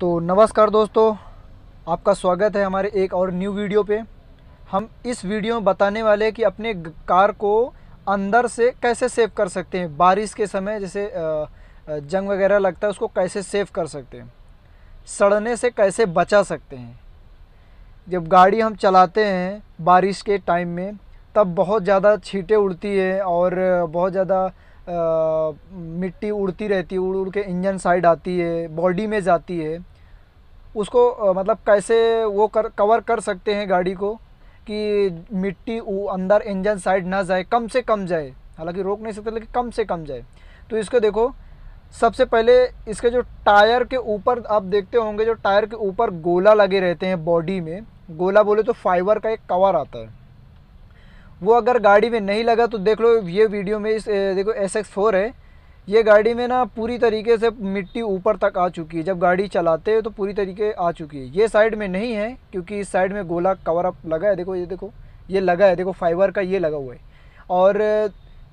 तो नमस्कार दोस्तों आपका स्वागत है हमारे एक और न्यू वीडियो पे हम इस वीडियो में बताने वाले कि अपने कार को अंदर से कैसे सेव कर सकते हैं बारिश के समय जैसे जंग वगैरह लगता है उसको कैसे सेव कर सकते हैं सड़ने से कैसे बचा सकते हैं जब गाड़ी हम चलाते हैं बारिश के टाइम में तब बहुत ज़्यादा छीटें उड़ती है और बहुत ज़्यादा मिट्टी उड़ती रहती है उड़ उड़ के इंजन साइड आती है बॉडी में जाती है उसको मतलब कैसे वो कर कवर कर सकते हैं गाड़ी को कि मिट्टी अंदर इंजन साइड ना जाए कम से कम जाए हालांकि रोक नहीं सकते लेकिन कम से कम जाए तो इसको देखो सबसे पहले इसके जो टायर के ऊपर आप देखते होंगे जो टायर के ऊपर गोला लगे रहते हैं बॉडी में गोला बोले तो फाइबर का एक कवर आता है वो अगर गाड़ी में नहीं लगा तो देख लो ये वीडियो में इस देखो एस एक्स फोर है ये गाड़ी में ना पूरी तरीके से मिट्टी ऊपर तक आ चुकी है जब गाड़ी चलाते हैं तो पूरी तरीके आ चुकी है ये साइड में नहीं है क्योंकि इस साइड में गोला कवर अप लगा है देखो ये देखो ये लगा है देखो फाइबर का ये लगा हुआ है और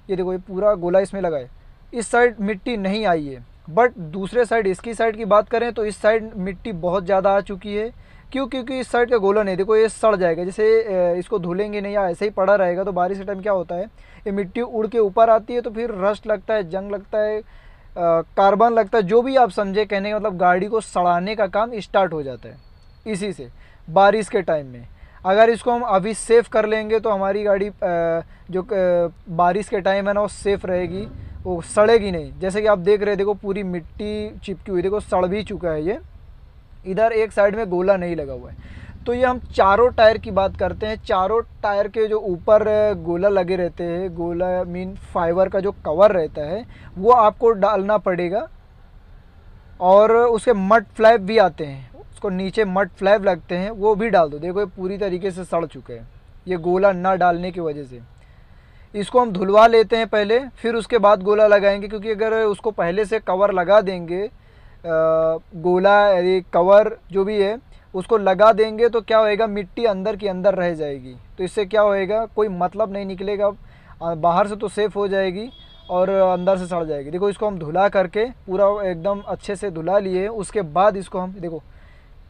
ये देखो ये पूरा गोला इसमें लगा है इस साइड मिट्टी नहीं आई है बट दूसरे साइड इसकी साइड की बात करें तो इस साइड मिट्टी बहुत ज़्यादा आ चुकी है क्यों क्योंकि इस साइड का गोला नहीं देखो ये सड़ जाएगा जैसे इसको धुलेंगे नहीं या ऐसे ही पड़ा रहेगा तो बारिश के टाइम क्या होता है ये मिट्टी उड़ के ऊपर आती है तो फिर रस्ट लगता है जंग लगता है कार्बन लगता है जो भी आप समझे कहने का मतलब गाड़ी को सड़ाने का काम स्टार्ट हो जाता है इसी से बारिश के टाइम में अगर इसको हम अभी सेफ़ कर लेंगे तो हमारी गाड़ी जो बारिश के टाइम है ना वो सेफ़ रहेगी वो सड़ेगी नहीं जैसे कि आप देख रहे देखो पूरी मिट्टी चिपकी हुई देखो सड़ भी चुका है ये इधर एक साइड में गोला नहीं लगा हुआ है तो ये हम चारों टायर की बात करते हैं चारों टायर के जो ऊपर गोला लगे रहते हैं गोला मीन फाइबर का जो कवर रहता है वो आपको डालना पड़ेगा और उसके मट फ्लैप भी आते हैं उसको नीचे मट फ्लैप लगते हैं वो भी डाल दो देखो ये पूरी तरीके से सड़ चुके हैं ये गोला ना डालने की वजह से इसको हम धुलवा लेते हैं पहले फिर उसके बाद गोला लगाएंगे क्योंकि अगर उसको पहले से कवर लगा देंगे गोला यदि कवर जो भी है उसको लगा देंगे तो क्या होएगा मिट्टी अंदर की अंदर रह जाएगी तो इससे क्या होएगा कोई मतलब नहीं निकलेगा बाहर से तो सेफ़ हो जाएगी और अंदर से सड़ जाएगी देखो इसको हम धुला करके पूरा एकदम अच्छे से धुला लिए उसके बाद इसको हम देखो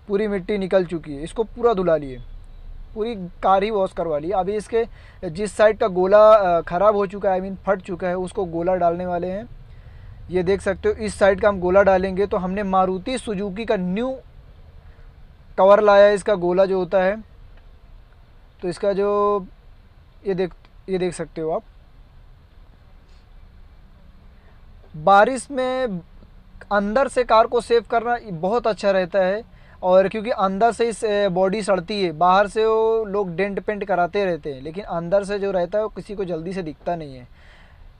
पूरी मिट्टी निकल चुकी है इसको पूरा धुला लिए पूरी कार ही वॉश करवा ली अभी इसके जिस साइड का गोला ख़राब हो चुका है आई मीन फट चुका है उसको गोला डालने वाले हैं ये देख सकते हो इस साइड का हम गोला डालेंगे तो हमने मारुति सुजुकी का न्यू कवर लाया है इसका गोला जो होता है तो इसका जो ये देख ये देख सकते हो आप बारिश में अंदर से कार को सेव करना बहुत अच्छा रहता है और क्योंकि अंदर से इस बॉडी सड़ती है बाहर से वो लोग डेंट पेंट कराते रहते हैं लेकिन अंदर से जो रहता है वो किसी को जल्दी से दिखता नहीं है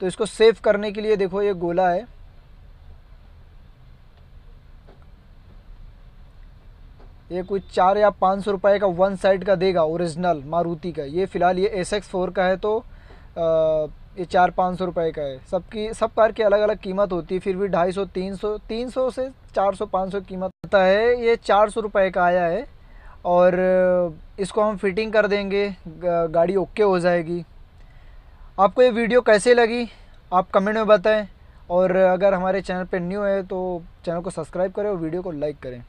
तो इसको सेव करने के लिए देखो ये गोला है ये कुछ चार या पाँच सौ रुपये का वन साइड का देगा ओरिजिनल मारुति का ये फ़िलहाल ये एस एक्स फोर का है तो आ, ये चार पाँच सौ रुपये का है सबकी सब कार की अलग अलग कीमत होती है फिर भी ढाई सौ तीन सौ तीन सौ से चार सौ पाँच सौ कीमत होता है ये चार सौ रुपये का आया है और इसको हम फिटिंग कर देंगे गाड़ी ओके हो जाएगी आपको ये वीडियो कैसे लगी आप कमेंट में बताएँ और अगर हमारे चैनल पर न्यू है तो चैनल को सब्सक्राइब करें और वीडियो को लाइक करें